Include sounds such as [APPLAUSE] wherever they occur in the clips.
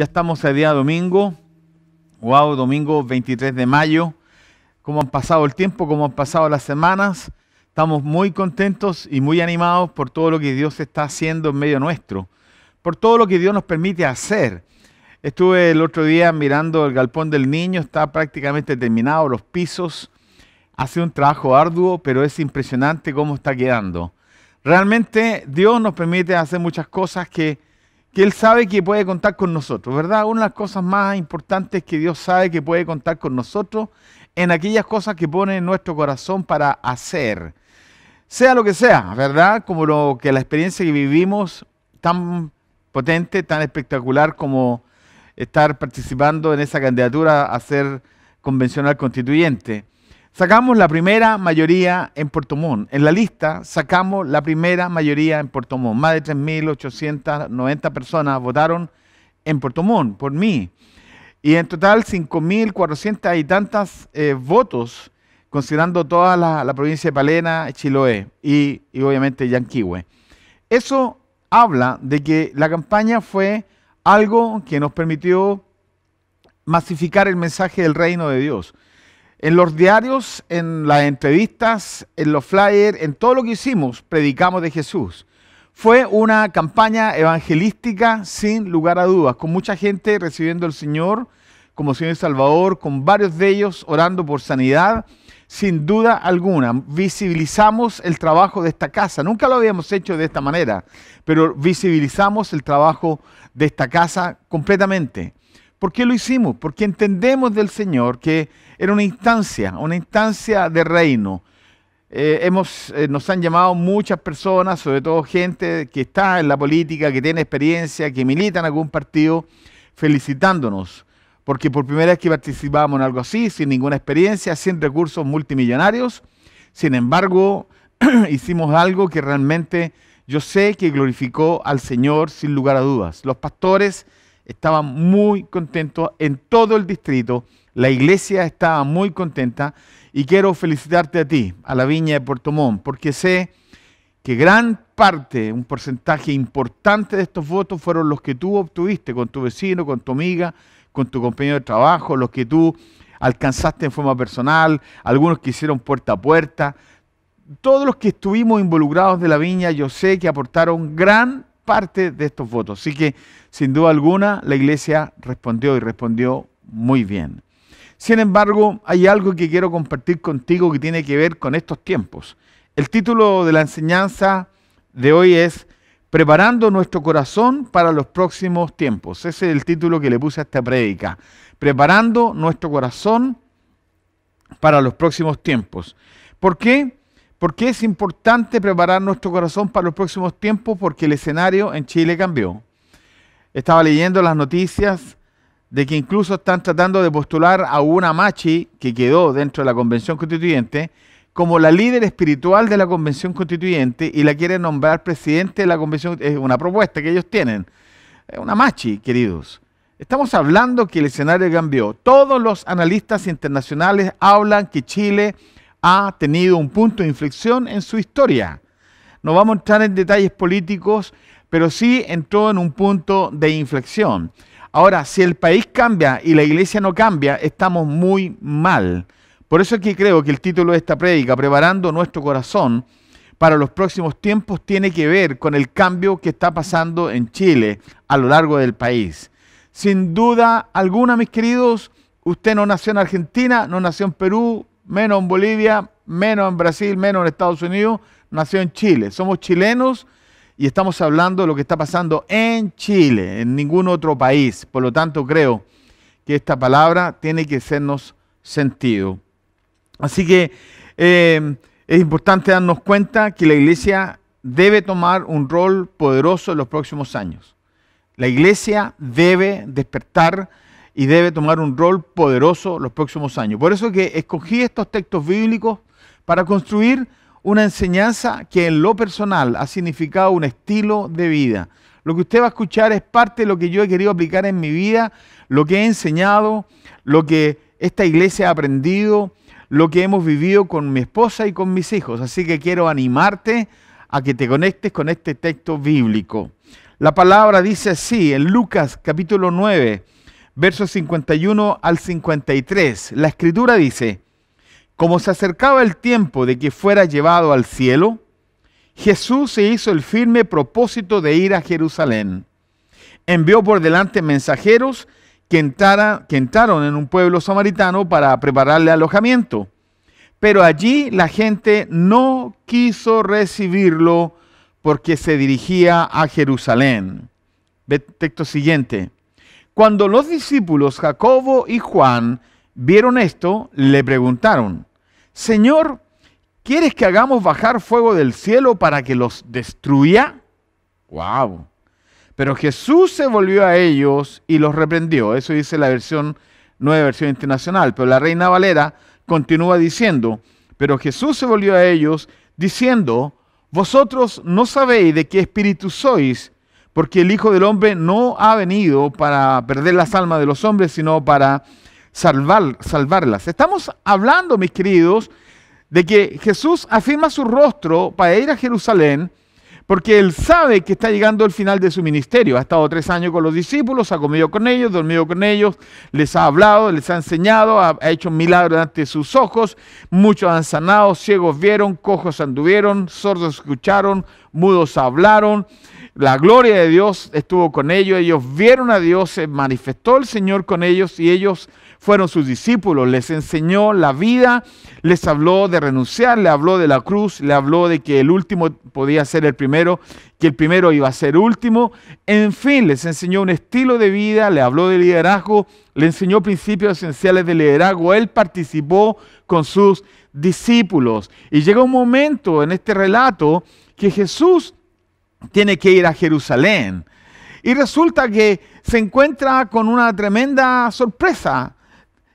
Ya estamos el día domingo. Wow, domingo 23 de mayo. Cómo han pasado el tiempo, cómo han pasado las semanas. Estamos muy contentos y muy animados por todo lo que Dios está haciendo en medio nuestro, por todo lo que Dios nos permite hacer. Estuve el otro día mirando el galpón del niño, está prácticamente terminado, los pisos. Hace un trabajo arduo, pero es impresionante cómo está quedando. Realmente Dios nos permite hacer muchas cosas que que Él sabe que puede contar con nosotros, ¿verdad? Una de las cosas más importantes que Dios sabe que puede contar con nosotros en aquellas cosas que pone en nuestro corazón para hacer. Sea lo que sea, ¿verdad? Como lo que la experiencia que vivimos, tan potente, tan espectacular como estar participando en esa candidatura a ser convencional constituyente. Sacamos la primera mayoría en Puerto Montt. En la lista sacamos la primera mayoría en Puerto Montt. Más de 3.890 personas votaron en Puerto Montt por mí. Y en total 5.400 y tantos eh, votos, considerando toda la, provincia de Palena, Chiloé y, y obviamente Yanquihue. Eso habla de que la campaña fue algo que nos permitió masificar el mensaje del reino de Dios. En los diarios, en las entrevistas, en los flyers, en todo lo que hicimos, predicamos de Jesús. Fue una campaña evangelística sin lugar a dudas, con mucha gente recibiendo al Señor como Señor y Salvador, con varios de ellos orando por sanidad. Sin duda alguna, visibilizamos el trabajo de esta casa. Nunca lo habíamos hecho de esta manera, pero visibilizamos el trabajo de esta casa completamente. ¿Por qué lo hicimos? Porque entendemos del Señor que era una instancia, una instancia de reino. Eh, hemos, eh, nos han llamado muchas personas, sobre todo gente que está en la política, que tiene experiencia, que milita en algún partido, felicitándonos, porque por primera vez que participamos en algo así, sin ninguna experiencia, sin recursos multimillonarios, sin embargo, [CLEARS THROAT] hicimos algo que realmente yo sé que glorificó al Señor sin lugar a dudas. Los pastores estaban muy contentos en todo el distrito la iglesia estaba muy contenta y quiero felicitarte a ti, a la viña de Puerto porque sé que gran parte, un porcentaje importante de estos votos fueron los que tú obtuviste con tu vecino, con tu amiga, con tu compañero de trabajo, los que tú alcanzaste en forma personal, algunos que hicieron puerta a puerta. Todos los que estuvimos involucrados de la viña, yo sé que aportaron gran parte de estos votos. Así que, sin duda alguna, la iglesia respondió y respondió muy bien. Sin embargo, hay algo que quiero compartir contigo que tiene que ver con estos tiempos. El título de la enseñanza de hoy es Preparando nuestro corazón para los próximos tiempos. Ese es el título que le puse a esta prédica. Preparando nuestro corazón para los próximos tiempos. ¿Por qué? Porque es importante preparar nuestro corazón para los próximos tiempos porque el escenario en Chile cambió. Estaba leyendo las noticias de que incluso están tratando de postular a una machi que quedó dentro de la Convención Constituyente como la líder espiritual de la Convención Constituyente y la quieren nombrar presidente de la Convención. Es una propuesta que ellos tienen. Es una machi, queridos. Estamos hablando que el escenario cambió. Todos los analistas internacionales hablan que Chile ha tenido un punto de inflexión en su historia. No vamos a entrar en detalles políticos, pero sí entró en un punto de inflexión. Ahora, si el país cambia y la iglesia no cambia, estamos muy mal. Por eso es que creo que el título de esta prédica, Preparando nuestro corazón para los próximos tiempos, tiene que ver con el cambio que está pasando en Chile a lo largo del país. Sin duda alguna, mis queridos, usted no nació en Argentina, no nació en Perú, menos en Bolivia, menos en Brasil, menos en Estados Unidos, nació en Chile. Somos chilenos y estamos hablando de lo que está pasando en Chile, en ningún otro país. Por lo tanto, creo que esta palabra tiene que hacernos sentido. Así que eh, es importante darnos cuenta que la iglesia debe tomar un rol poderoso en los próximos años. La iglesia debe despertar y debe tomar un rol poderoso los próximos años. Por eso que escogí estos textos bíblicos para construir una enseñanza que en lo personal ha significado un estilo de vida. Lo que usted va a escuchar es parte de lo que yo he querido aplicar en mi vida, lo que he enseñado, lo que esta iglesia ha aprendido, lo que hemos vivido con mi esposa y con mis hijos. Así que quiero animarte a que te conectes con este texto bíblico. La palabra dice así en Lucas capítulo 9, versos 51 al 53. La escritura dice, como se acercaba el tiempo de que fuera llevado al cielo, Jesús se hizo el firme propósito de ir a Jerusalén. Envió por delante mensajeros que, entraron en un pueblo samaritano para prepararle alojamiento. Pero allí la gente no quiso recibirlo porque se dirigía a Jerusalén. Texto siguiente. Cuando los discípulos Jacobo y Juan vieron esto, le preguntaron, Señor, ¿quieres que hagamos bajar fuego del cielo para que los destruya? ¡Wow! Pero Jesús se volvió a ellos y los reprendió. Eso dice la versión, nueva versión internacional. Pero la reina Valera continúa diciendo, pero Jesús se volvió a ellos diciendo, vosotros no sabéis de qué espíritu sois, porque el Hijo del Hombre no ha venido para perder las almas de los hombres, sino para salvar, salvarlas. Estamos hablando, mis queridos, de que Jesús afirma su rostro para ir a Jerusalén porque él sabe que está llegando el final de su ministerio. Ha estado tres años con los discípulos, ha comido con ellos, dormido con ellos, les ha hablado, les ha enseñado, ha, hecho milagros ante sus ojos. Muchos han sanado, ciegos vieron, cojos anduvieron, sordos escucharon, mudos hablaron, la gloria de Dios estuvo con ellos, ellos vieron a Dios, se manifestó el Señor con ellos y ellos fueron sus discípulos, les enseñó la vida, les habló de renunciar, le habló de la cruz, le habló de que el último podía ser el primero, que el primero iba a ser último, en fin, les enseñó un estilo de vida, le habló de liderazgo, le enseñó principios esenciales de liderazgo, él participó con sus discípulos y llega un momento en este relato que Jesús tiene que ir a Jerusalén. Y resulta que se encuentra con una tremenda sorpresa.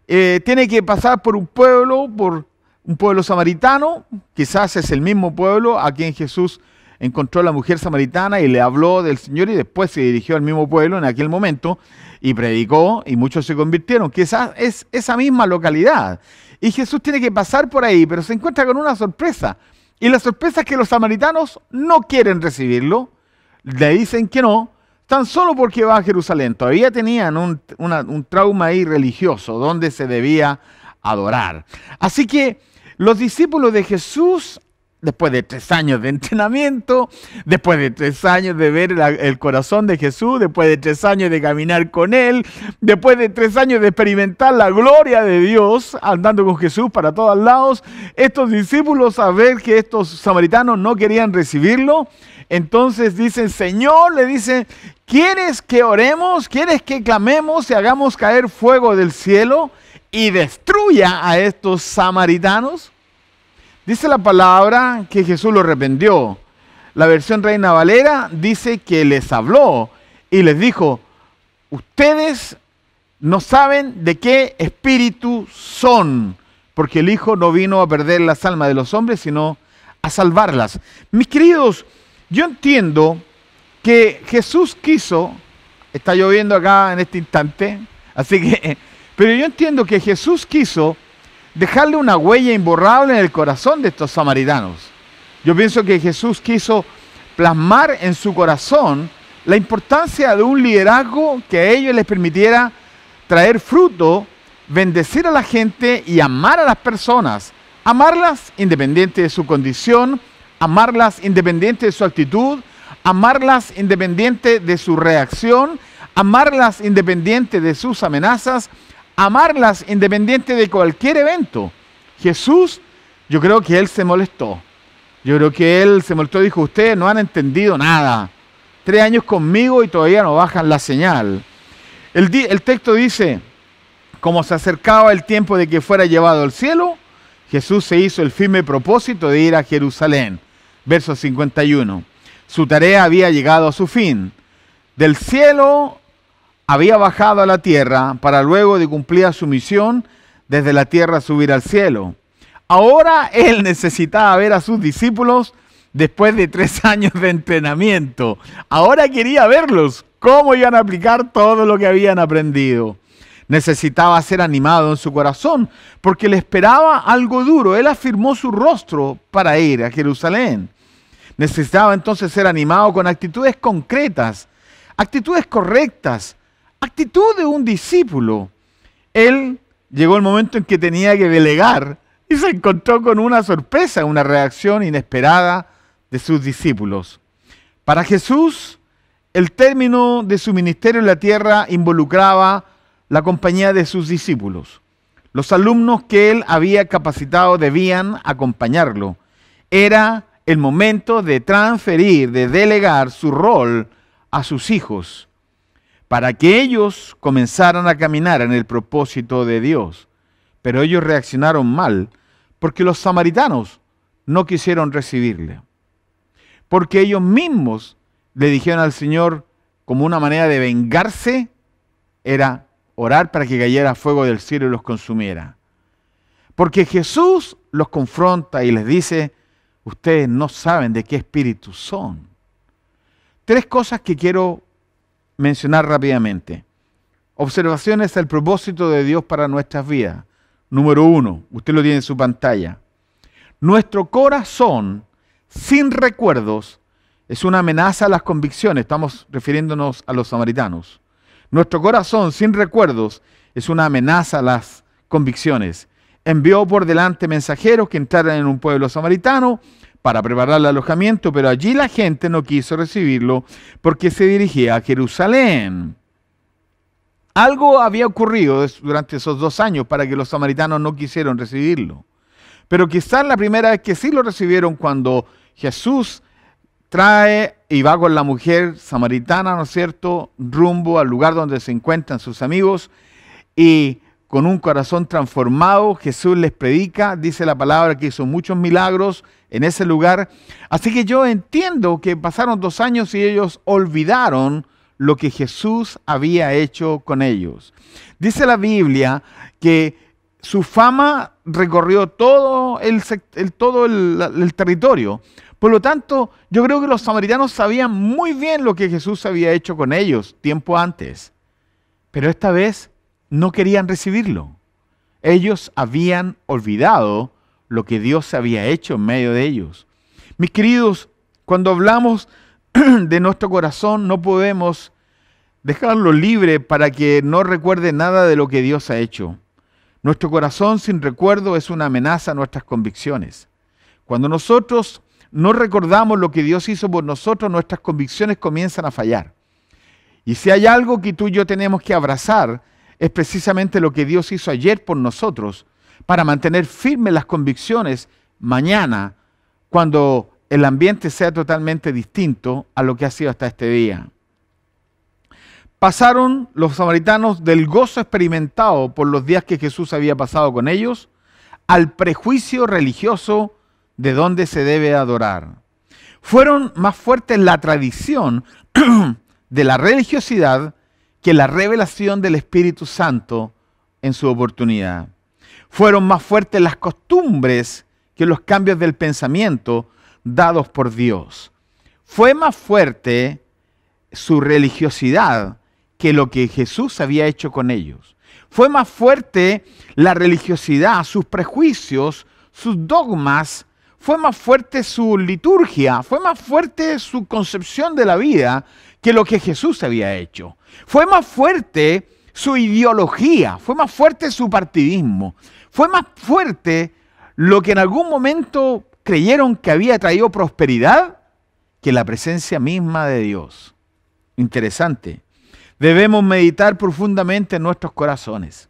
Eh, tiene que pasar por un pueblo, por un pueblo samaritano, quizás es el mismo pueblo a quien Jesús encontró a la mujer samaritana y le habló del Señor y después se dirigió al mismo pueblo en aquel momento y predicó y muchos se convirtieron. Quizás es esa misma localidad. Y Jesús tiene que pasar por ahí, pero se encuentra con una sorpresa. Y la sorpresa es que los samaritanos no quieren recibirlo, le dicen que no, tan solo porque va a Jerusalén. Todavía tenían un, trauma ahí religioso donde se debía adorar. Así que los discípulos de Jesús después de tres años de entrenamiento, después de tres años de ver el corazón de Jesús, después de tres años de caminar con Él, después de tres años de experimentar la gloria de Dios andando con Jesús para todos lados, estos discípulos a ver que estos samaritanos no querían recibirlo, entonces dicen, Señor, le dicen, ¿quieres que oremos? ¿Quieres que clamemos y hagamos caer fuego del cielo y destruya a estos samaritanos? Dice la palabra que Jesús lo arrependió. La versión Reina Valera dice que les habló y les dijo, ustedes no saben de qué espíritu son, porque el Hijo no vino a perder las almas de los hombres, sino a salvarlas. Mis queridos, yo entiendo que Jesús quiso, está lloviendo acá en este instante, así que, [LAUGHS] pero yo entiendo que Jesús quiso dejarle una huella imborrable en el corazón de estos samaritanos. Yo pienso que Jesús quiso plasmar en su corazón la importancia de un liderazgo que a ellos les permitiera traer fruto, bendecir a la gente y amar a las personas. Amarlas independiente de su condición, amarlas independiente de su actitud, amarlas independiente de su reacción, amarlas independiente de sus amenazas, amarlas independiente de cualquier evento. Jesús, yo creo que él se molestó. Yo creo que él se molestó y dijo, ustedes no han entendido nada. Tres años conmigo y todavía no bajan la señal. El, el texto dice, como se acercaba el tiempo de que fuera llevado al cielo, Jesús se hizo el firme propósito de ir a Jerusalén. Verso 51. Su tarea había llegado a su fin. Del cielo había bajado a la tierra para luego de cumplir su misión desde la tierra subir al cielo. Ahora él necesitaba ver a sus discípulos después de tres [LAUGHS] años de entrenamiento. Ahora quería verlos, cómo iban a aplicar todo lo que habían aprendido. Necesitaba ser animado en su corazón, porque le esperaba algo duro. Él afirmó su rostro para ir a Jerusalén. Necesitaba entonces ser animado con actitudes concretas, actitudes correctas, actitud de un discípulo. Él llegó el momento en que tenía que delegar y se encontró con una sorpresa, una reacción inesperada de sus discípulos. Para Jesús, el término de su ministerio en la tierra involucraba la compañía de sus discípulos. Los alumnos que él había capacitado debían acompañarlo. Era el momento de transferir, de delegar su rol a sus hijos para que ellos comenzaran a caminar en el propósito de Dios. Pero ellos reaccionaron mal porque los samaritanos no quisieron recibirle. Porque ellos mismos le dijeron al Señor como una manera de vengarse era orar para que cayera fuego del cielo y los consumiera. Porque Jesús los confronta y les dice, ustedes no saben de qué espíritu son. Tres cosas que quiero mencionar rápidamente. Observaciones al propósito de Dios para nuestras vidas. Número uno, usted lo tiene en su pantalla. Nuestro corazón sin recuerdos es una amenaza a las convicciones. Estamos refiriéndonos a los samaritanos. Nuestro corazón sin recuerdos es una amenaza a las convicciones. Envió por delante mensajeros que entraran en un pueblo samaritano para preparar el alojamiento, pero allí la gente no quiso recibirlo porque se dirigía a Jerusalén. Algo había ocurrido durante esos dos años para que los samaritanos no quisieran recibirlo. Pero quizás la primera vez que sí lo recibieron cuando Jesús trae y va con la mujer samaritana, ¿no es cierto?, rumbo al lugar donde se encuentran sus amigos y con un corazón transformado, Jesús les predica, dice la palabra que hizo muchos milagros en ese lugar. Así que yo entiendo que pasaron dos años y ellos olvidaron lo que Jesús había hecho con ellos. Dice la Biblia que su fama recorrió todo el, todo el, el territorio. Por lo tanto, yo creo que los samaritanos sabían muy bien lo que Jesús había hecho con ellos tiempo antes. Pero esta vez no querían recibirlo. Ellos habían olvidado lo que Dios había hecho en medio de ellos. Mis queridos, cuando hablamos [CLEARS THROAT] de nuestro corazón no podemos dejarlo libre para que no recuerde nada de lo que Dios ha hecho. Nuestro corazón sin recuerdo es una amenaza a nuestras convicciones. Cuando nosotros no recordamos lo que Dios hizo por nosotros, nuestras convicciones comienzan a fallar. Y si hay algo que tú y yo tenemos que abrazar, es precisamente lo que Dios hizo ayer por nosotros para mantener firmes las convicciones mañana cuando el ambiente sea totalmente distinto a lo que ha sido hasta este día. Pasaron los samaritanos del gozo experimentado por los días que Jesús había pasado con ellos al prejuicio religioso de dónde se debe adorar. Fueron más fuertes la tradición [CLEARS THROAT] de la religiosidad que la revelación del Espíritu Santo en su oportunidad. Fueron más fuertes las costumbres que los cambios del pensamiento dados por Dios. Fue más fuerte su religiosidad que lo que Jesús había hecho con ellos. Fue más fuerte la religiosidad, sus prejuicios, sus dogmas, fue más fuerte su liturgia, fue más fuerte su concepción de la vida que lo que Jesús había hecho. Fue más fuerte su ideología, fue más fuerte su partidismo, fue más fuerte lo que en algún momento creyeron que había traído prosperidad que la presencia misma de Dios. Interesante. Debemos meditar profundamente en nuestros corazones.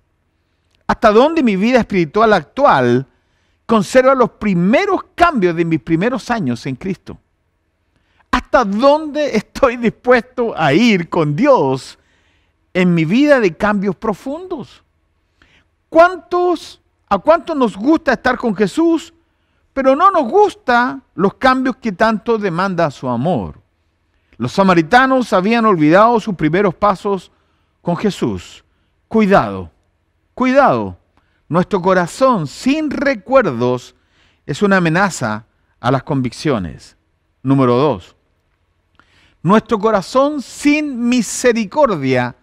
¿Hasta dónde mi vida espiritual actual conserva los primeros cambios de mis primeros años en Cristo. ¿Hasta dónde estoy dispuesto a ir con Dios en mi vida de cambios profundos? ¿Cuántos, ¿A cuántos nos gusta estar con Jesús, pero no nos gusta los cambios que tanto demanda su amor? Los samaritanos habían olvidado sus primeros pasos con Jesús. Cuidado, cuidado nuestro corazón sin recuerdos es una amenaza a las convicciones. Número dos, nuestro corazón sin misericordia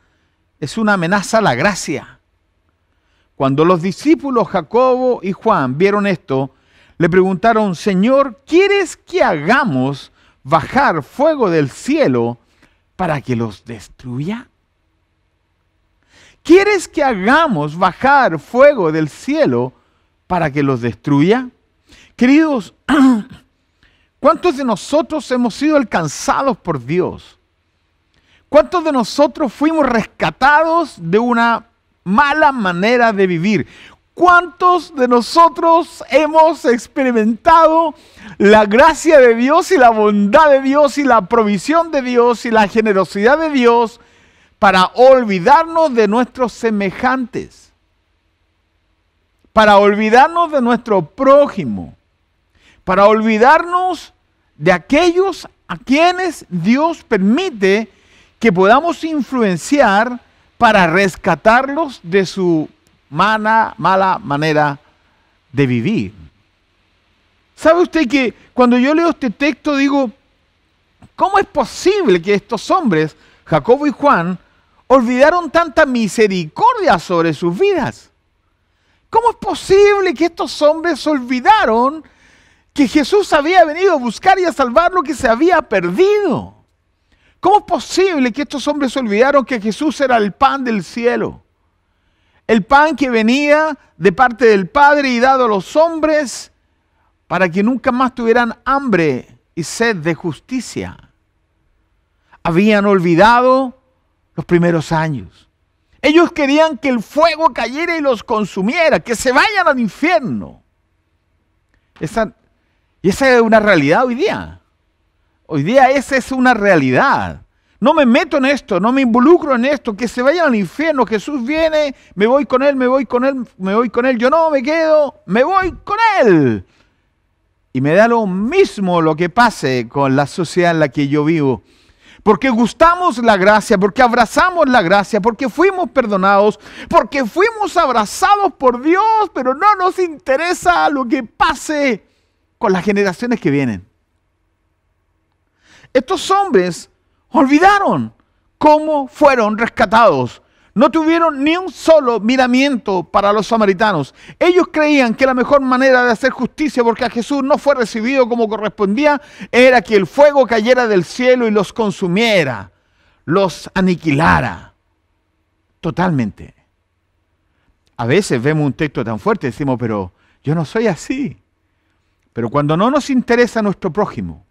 es una amenaza a la gracia. Cuando los discípulos Jacobo y Juan vieron esto, le preguntaron, Señor, ¿quieres que hagamos bajar fuego del cielo para que los destruya? ¿Quieres que hagamos bajar fuego del cielo para que los destruya? Queridos, [CLEARS THROAT] ¿cuántos de nosotros hemos sido alcanzados por Dios? ¿Cuántos de nosotros fuimos rescatados de una mala manera de vivir? ¿Cuántos de nosotros hemos experimentado la gracia de Dios y la bondad de Dios y la provisión de Dios y la generosidad de Dios? para olvidarnos de nuestros semejantes, para olvidarnos de nuestro prójimo, para olvidarnos de aquellos a quienes Dios permite que podamos influenciar para rescatarlos de su mala, mala manera de vivir. ¿Sabe usted que cuando yo leo este texto digo, ¿cómo es posible que estos hombres, Jacobo y Juan, olvidaron tanta misericordia sobre sus vidas. ¿Cómo es posible que estos hombres olvidaron que Jesús había venido a buscar y a salvar lo que se había perdido? ¿Cómo es posible que estos hombres olvidaron que Jesús era el pan del cielo? El pan que venía de parte del Padre y dado a los hombres para que nunca más tuvieran hambre y sed de justicia. Habían olvidado los primeros años. Ellos querían que el fuego cayera y los consumiera, que se vayan al infierno. Esa, y esa es una realidad hoy día. Hoy día esa es una realidad. No me meto en esto, no me involucro en esto, que se vayan al infierno. Jesús viene, me voy con él, me voy con él, me voy con él. Yo no me quedo, me voy con él. Y me da lo mismo lo que pase con la sociedad en la que yo vivo porque gustamos la gracia, porque abrazamos la gracia, porque fuimos perdonados, porque fuimos abrazados por Dios, pero no nos interesa lo que pase con las generaciones que vienen. Estos hombres olvidaron cómo fueron rescatados, no tuvieron ni un solo miramiento para los samaritanos. Ellos creían que la mejor manera de hacer justicia porque a Jesús no fue recibido como correspondía era que el fuego cayera del cielo y los consumiera, los aniquilara. Totalmente. A veces vemos un texto tan fuerte y decimos, pero yo no soy así. Pero cuando no nos interesa nuestro prójimo,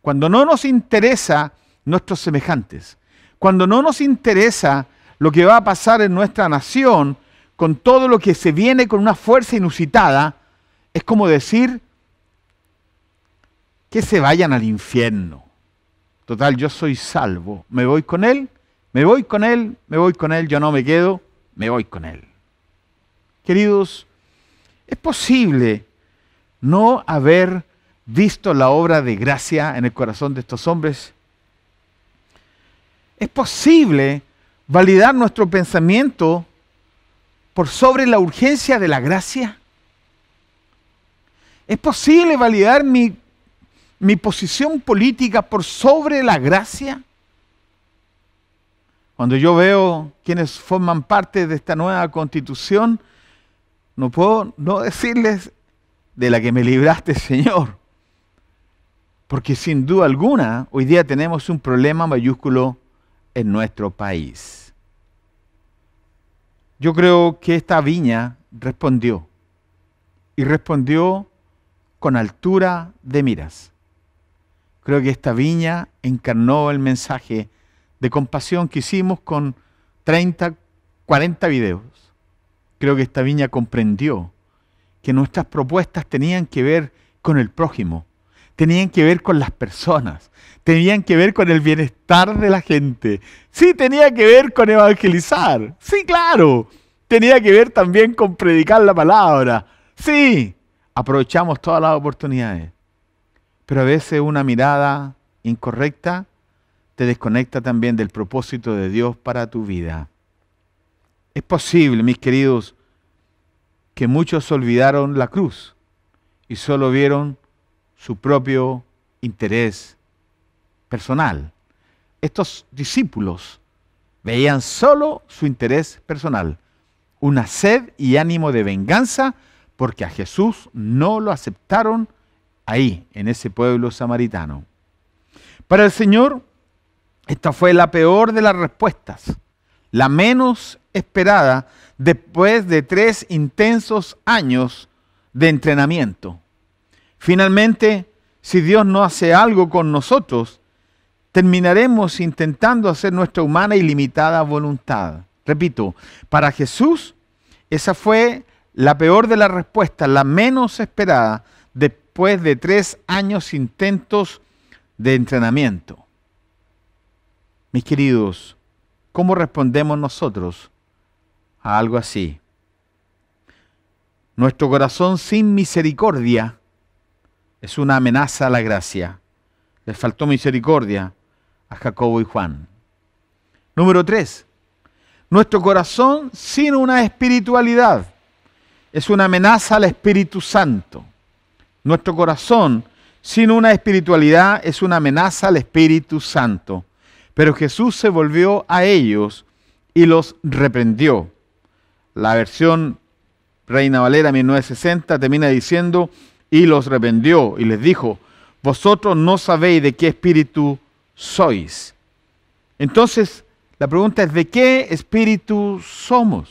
cuando no nos interesa nuestros semejantes, cuando no nos interesa lo que va a pasar en nuestra nación, con todo lo que se viene con una fuerza inusitada, es como decir que se vayan al infierno. Total, yo soy salvo. Me voy con él, me voy con él, me voy con él, yo no me quedo, me voy con él. Queridos, es posible no haber visto la obra de gracia en el corazón de estos hombres. Es posible validar nuestro pensamiento por sobre la urgencia de la gracia? ¿Es posible validar mi, posición política por sobre la gracia? Cuando yo veo quienes forman parte de esta nueva constitución, no puedo no decirles de la que me libraste, Señor. Porque sin duda alguna, hoy día tenemos un problema mayúsculo en nuestro país. Yo creo que esta viña respondió y respondió con altura de miras. Creo que esta viña encarnó el mensaje de compasión que hicimos con 30, 40 videos. Creo que esta viña comprendió que nuestras propuestas tenían que ver con el prójimo, tenían que ver con las personas, tenían que ver con el bienestar de la gente. Sí, tenía que ver con evangelizar. Sí, claro. Tenía que ver también con predicar la palabra. Sí, aprovechamos todas las oportunidades. Pero a veces una mirada incorrecta te desconecta también del propósito de Dios para tu vida. Es posible, mis queridos, que muchos olvidaron la cruz y solo vieron su propio interés personal. Estos discípulos veían solo su interés personal, una sed y ánimo de venganza porque a Jesús no lo aceptaron ahí, en ese pueblo samaritano. Para el Señor, esta fue la peor de las respuestas, la menos esperada después de tres intensos años de entrenamiento. Finalmente, si Dios no hace algo con nosotros, terminaremos intentando hacer nuestra humana y limitada voluntad. Repito, para Jesús esa fue la peor de las respuestas, la menos esperada, después de tres años intentos de entrenamiento. Mis queridos, ¿cómo respondemos nosotros a algo así? Nuestro corazón sin misericordia es una amenaza a la gracia. Les faltó misericordia a Jacobo y Juan. Número 3. Nuestro corazón sin una espiritualidad es una amenaza al Espíritu Santo. Nuestro corazón sin una espiritualidad es una amenaza al Espíritu Santo. Pero Jesús se volvió a ellos y los reprendió. La versión Reina Valera 1960 termina diciendo, y los revendió y les dijo, vosotros no sabéis de qué espíritu sois. Entonces, la pregunta es, ¿de qué espíritu somos?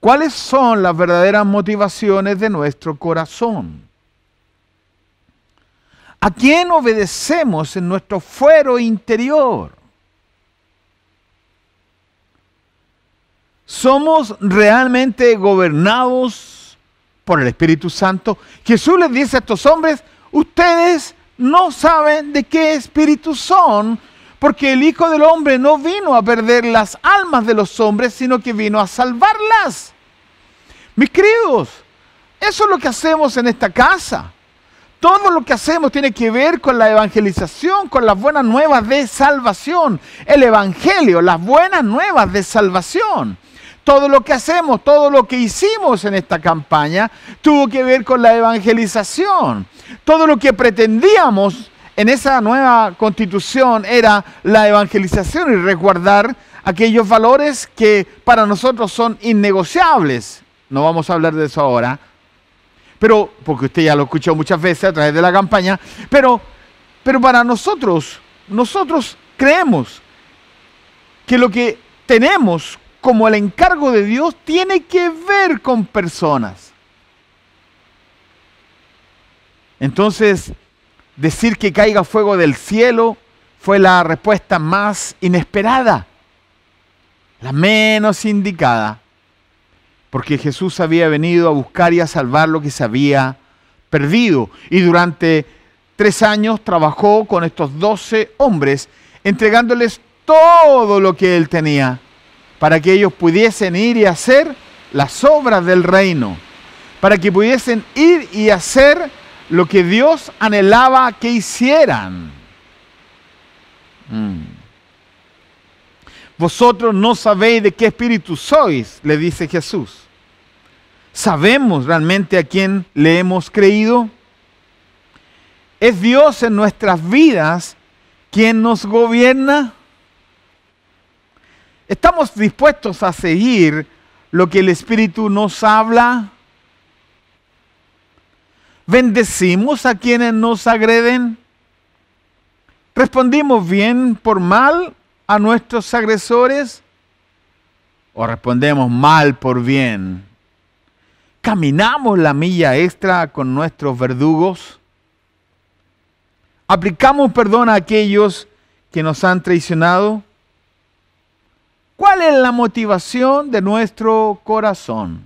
¿Cuáles son las verdaderas motivaciones de nuestro corazón? ¿A quién obedecemos en nuestro fuero interior? ¿Somos realmente gobernados por el Espíritu Santo? Jesús les dice a estos hombres, ustedes no saben de qué espíritu son, porque el Hijo del Hombre no vino a perder las almas de los hombres, sino que vino a salvarlas. Mis queridos, eso es lo que hacemos en esta casa. Todo lo que hacemos tiene que ver con la evangelización, con las buenas nuevas de salvación. El Evangelio, las buenas nuevas de salvación. Todo lo que hacemos, todo lo que hicimos en esta campaña tuvo que ver con la evangelización. Todo lo que pretendíamos en esa nueva constitución era la evangelización y resguardar aquellos valores que para nosotros son innegociables. No vamos a hablar de eso ahora, pero porque usted ya lo escuchó muchas veces a través de la campaña, pero, pero para nosotros, nosotros creemos que lo que tenemos como el encargo de Dios tiene que ver con personas. Entonces, decir que caiga fuego del cielo fue la respuesta más inesperada, la menos indicada, porque Jesús había venido a buscar y a salvar lo que se había perdido. Y durante tres años trabajó con estos doce hombres, entregándoles todo lo que él tenía para que ellos pudiesen ir y hacer las obras del reino, para que pudiesen ir y hacer lo que Dios anhelaba que hicieran. Mm. Vosotros no sabéis de qué espíritu sois, le dice Jesús. ¿Sabemos realmente a quién le hemos creído? ¿Es Dios en nuestras vidas quien nos gobierna? ¿Estamos dispuestos a seguir lo que el Espíritu nos habla? ¿Bendecimos a quienes nos agreden? ¿Respondimos bien por mal a nuestros agresores? ¿O respondemos mal por bien? ¿Caminamos la milla extra con nuestros verdugos? ¿Aplicamos perdón a aquellos que nos han traicionado? ¿Cuál es la motivación de nuestro corazón?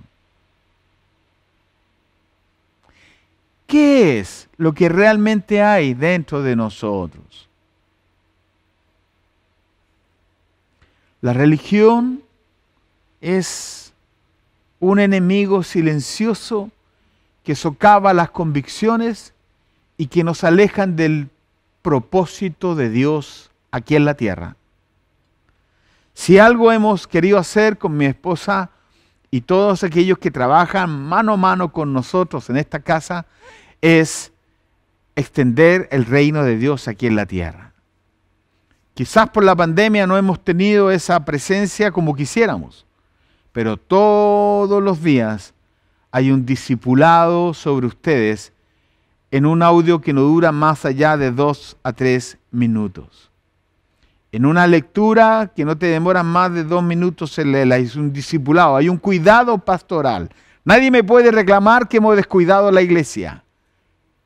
¿Qué es lo que realmente hay dentro de nosotros? La religión es un enemigo silencioso que socava las convicciones y que nos alejan del propósito de Dios aquí en la tierra. Si algo hemos querido hacer con mi esposa y todos aquellos que trabajan mano a mano con nosotros en esta casa, es extender el reino de Dios aquí en la tierra. Quizás por la pandemia no hemos tenido esa presencia como quisiéramos, pero todos los días hay un discipulado sobre ustedes en un audio que no dura más allá de dos a tres minutos. En una lectura que no te demora más de dos minutos se es un discipulado, hay un cuidado pastoral. Nadie me puede reclamar que hemos descuidado la iglesia.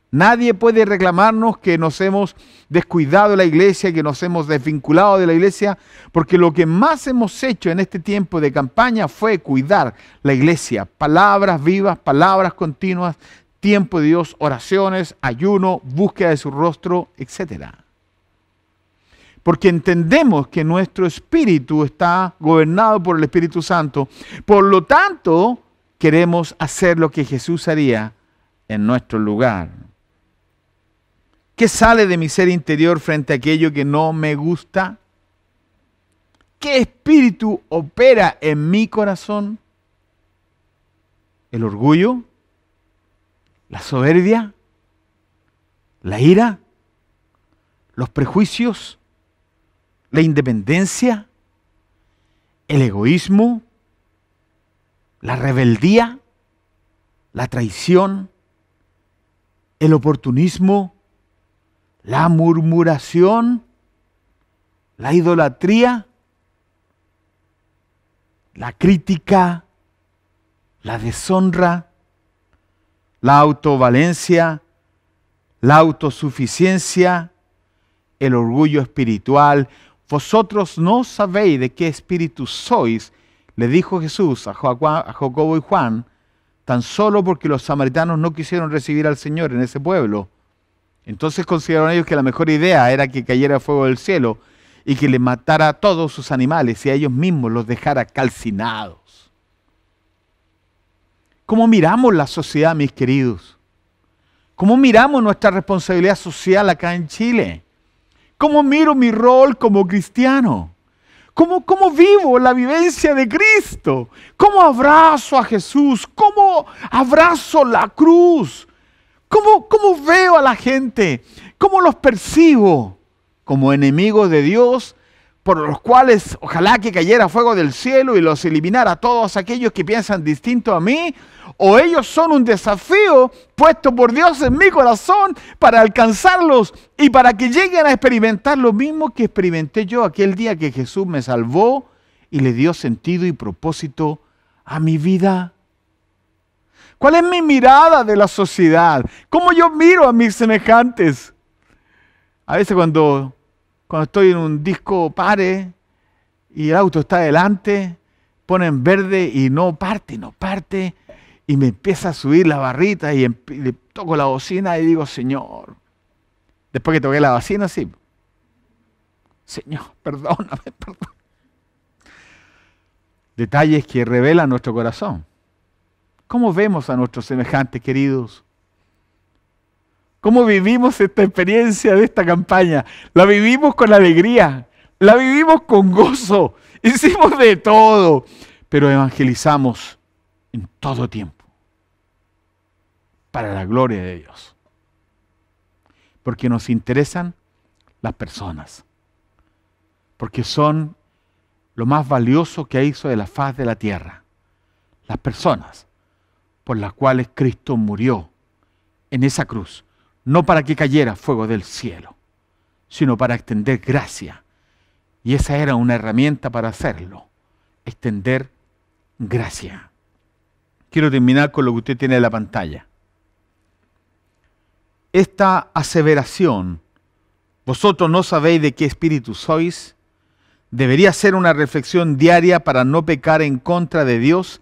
Nadie puede reclamarnos que nos hemos descuidado la iglesia, que nos hemos desvinculado de la iglesia, porque lo que más hemos hecho en este tiempo de campaña fue cuidar la iglesia. Palabras vivas, palabras continuas, tiempo de Dios, oraciones, ayuno, búsqueda de su rostro, etcétera porque entendemos que nuestro espíritu está gobernado por el Espíritu Santo. Por lo tanto, queremos hacer lo que Jesús haría en nuestro lugar. ¿Qué sale de mi ser interior frente a aquello que no me gusta? ¿Qué espíritu opera en mi corazón? ¿El orgullo? ¿La soberbia? ¿La ira? ¿Los prejuicios? la independencia, el egoísmo, la rebeldía, la traición, el oportunismo, la murmuración, la idolatría, la crítica, la deshonra, la autovalencia, la autosuficiencia, el orgullo espiritual, vosotros no sabéis de qué espíritu sois, le dijo Jesús a, Jacobo y Juan, tan solo porque los samaritanos no quisieron recibir al Señor en ese pueblo. Entonces consideraron ellos que la mejor idea era que cayera fuego del cielo y que le matara a todos sus animales y a ellos mismos los dejara calcinados. ¿Cómo miramos la sociedad, mis queridos? ¿Cómo miramos nuestra responsabilidad social acá en Chile? ¿Cómo miro mi rol como cristiano? ¿Cómo, ¿Cómo, vivo la vivencia de Cristo? ¿Cómo abrazo a Jesús? ¿Cómo abrazo la cruz? ¿Cómo, ¿Cómo veo a la gente? ¿Cómo los percibo? ¿Como enemigos de Dios por los cuales ojalá que cayera fuego del cielo y los eliminara a todos aquellos que piensan distinto a mí, o ellos son un desafío puesto por Dios en mi corazón para alcanzarlos y para que lleguen a experimentar lo mismo que experimenté yo aquel día que Jesús me salvó y le dio sentido y propósito a mi vida. ¿Cuál es mi mirada de la sociedad? ¿Cómo yo miro a mis semejantes? A veces cuando cuando estoy en un disco pare y el auto está adelante, en verde y no parte, no parte, y me empieza a subir la barrita em, y, le toco la bocina y digo, Señor, después que toqué la bocina, sí, Señor, perdóname, [LAUGHS] perdóname. Detalles que revelan nuestro corazón. ¿Cómo vemos a nuestros semejantes queridos? ¿Cómo vivimos esta experiencia de esta campaña? La vivimos con alegría, la vivimos con gozo, [LAUGHS] hicimos de todo, pero evangelizamos en todo tiempo, para la gloria de Dios, porque nos interesan las personas, porque son lo más valioso que ha hizo de la faz de la tierra, las personas por las cuales Cristo murió en esa cruz no para que cayera fuego del cielo, sino para extender gracia. Y esa era una herramienta para hacerlo, extender gracia. Quiero terminar con lo que usted tiene en la pantalla. Esta aseveración, vosotros no sabéis de qué espíritu sois, debería ser una reflexión diaria para no pecar en contra de Dios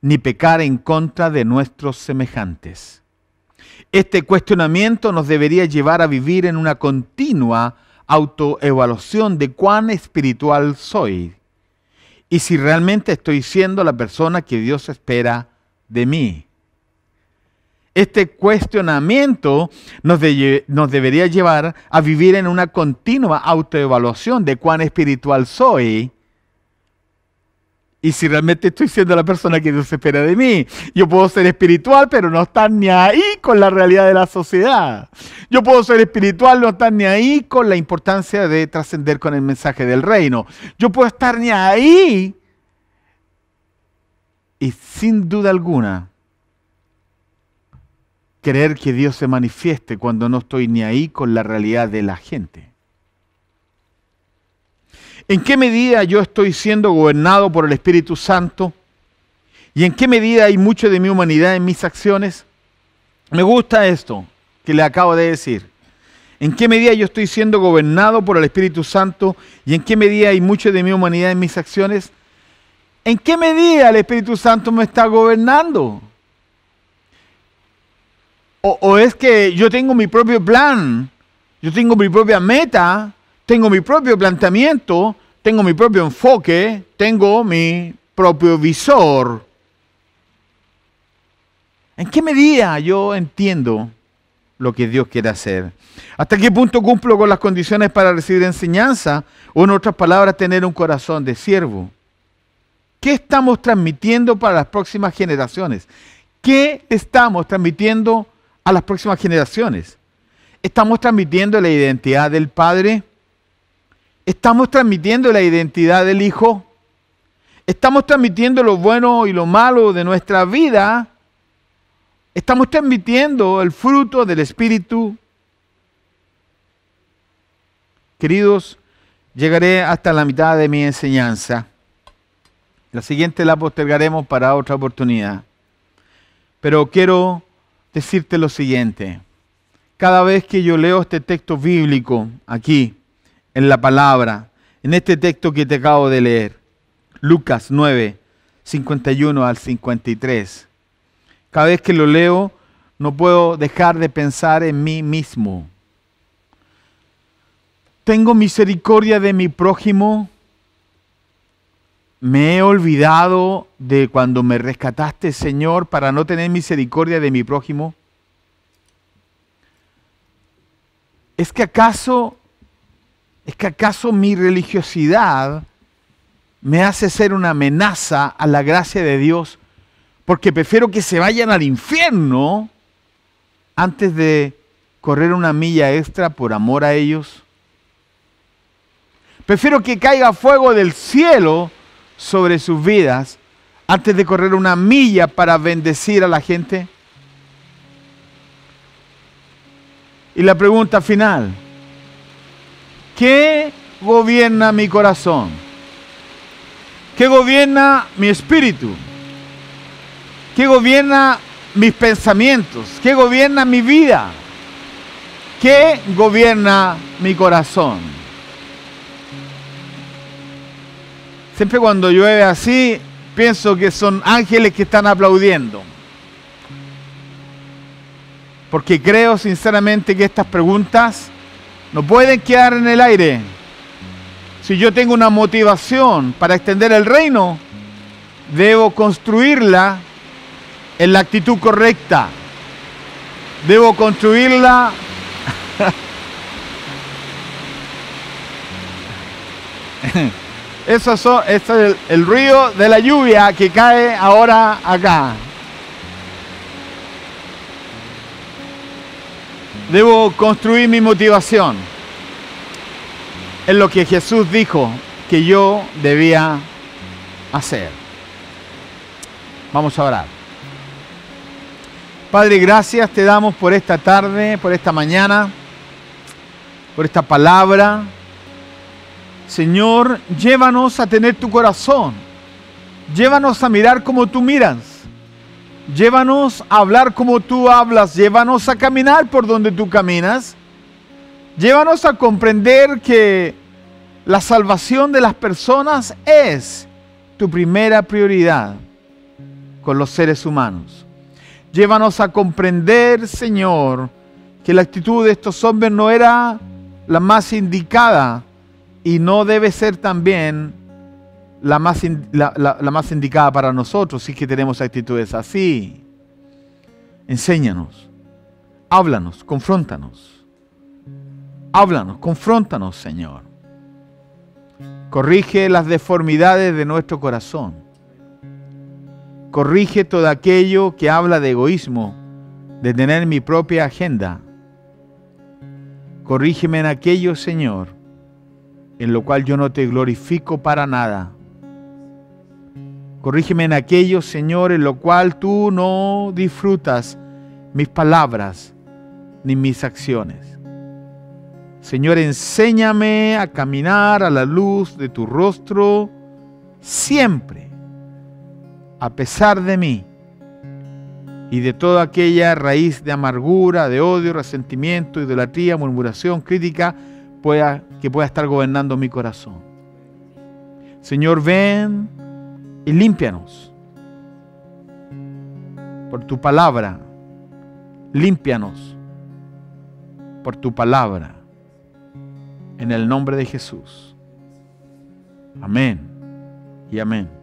ni pecar en contra de nuestros semejantes. Este cuestionamiento nos debería llevar a vivir en una continua autoevaluación de cuán espiritual soy y si realmente estoy siendo la persona que Dios espera de mí. Este cuestionamiento nos, nos debería llevar a vivir en una continua autoevaluación de cuán espiritual soy y si realmente estoy siendo la persona que Dios espera de mí, yo puedo ser espiritual, pero no estar ni ahí con la realidad de la sociedad. Yo puedo ser espiritual, no estar ni ahí con la importancia de trascender con el mensaje del reino. Yo puedo estar ni ahí. Y sin duda alguna, creer que Dios se manifieste cuando no estoy ni ahí con la realidad de la gente. ¿En qué medida yo estoy siendo gobernado por el Espíritu Santo? ¿Y en qué medida hay mucho de mi humanidad en mis acciones? Me gusta esto que le acabo de decir. ¿En qué medida yo estoy siendo gobernado por el Espíritu Santo? ¿Y en qué medida hay mucho de mi humanidad en mis acciones? ¿En qué medida el Espíritu Santo me está gobernando? O, o es que yo tengo mi propio plan, yo tengo mi propia meta, tengo mi propio planteamiento, tengo mi propio enfoque, tengo mi propio visor. ¿En qué medida yo entiendo lo que Dios quiere hacer? ¿Hasta qué punto cumplo con las condiciones para recibir enseñanza? O en otras palabras, tener un corazón de siervo. ¿Qué estamos transmitiendo para las próximas generaciones? ¿Qué estamos transmitiendo a las próximas generaciones? ¿Estamos transmitiendo la identidad del Padre? Estamos transmitiendo la identidad del Hijo. Estamos transmitiendo lo bueno y lo malo de nuestra vida. Estamos transmitiendo el fruto del Espíritu. Queridos, llegaré hasta la mitad de mi enseñanza. La siguiente la postergaremos para otra oportunidad. Pero quiero decirte lo siguiente. Cada vez que yo leo este texto bíblico aquí, en la palabra, en este texto que te acabo de leer. Lucas 9, 51 al 53. Cada vez que lo leo, no puedo dejar de pensar en mí mismo. Tengo misericordia de mi prójimo. Me he olvidado de cuando me rescataste, Señor, para no tener misericordia de mi prójimo. ¿Es que acaso ¿Es que acaso mi religiosidad me hace ser una amenaza a la gracia de Dios? Porque prefiero que se vayan al infierno antes de correr una milla extra por amor a ellos. Prefiero que caiga fuego del cielo sobre sus vidas antes de correr una milla para bendecir a la gente. Y la pregunta final. ¿Qué gobierna mi corazón? ¿Qué gobierna mi espíritu? ¿Qué gobierna mis pensamientos? ¿Qué gobierna mi vida? ¿Qué gobierna mi corazón? Siempre cuando llueve así, pienso que son ángeles que están aplaudiendo. Porque creo sinceramente que estas preguntas no pueden quedar en el aire. Si yo tengo una motivación para extender el reino, debo construirla en la actitud correcta. Debo construirla [LAUGHS] Eso, es el, el, río de la lluvia que cae ahora acá. Debo construir mi motivación en lo que Jesús dijo que yo debía hacer. Vamos a orar. Padre, gracias te damos por esta tarde, por esta mañana, por esta palabra. Señor, llévanos a tener tu corazón. Llévanos a mirar como tú miras Llévanos a hablar como tú hablas, llévanos a caminar por donde tú caminas. Llévanos a comprender que la salvación de las personas es tu primera prioridad con los seres humanos. Llévanos a comprender, Señor, que la actitud de estos hombres no era la más indicada y no debe ser también la más, la, más indicada para nosotros si es que tenemos actitudes así. Enséñanos, háblanos, confróntanos. Háblanos, confróntanos, Señor. Corrige las deformidades de nuestro corazón. Corrige todo aquello que habla de egoísmo, de tener mi propia agenda. Corrígeme en aquello, Señor, en lo cual yo no te glorifico para nada Corrígeme en aquello, Señor, en lo cual tú no disfrutas mis palabras ni mis acciones. Señor, enséñame a caminar a la luz de tu rostro siempre, a pesar de mí y de toda aquella raíz de amargura, de odio, resentimiento, idolatría, murmuración, crítica pueda, que pueda estar gobernando mi corazón. Señor, ven y límpianos. Por tu palabra, límpianos. Por tu palabra. En el nombre de Jesús. Amén y amén.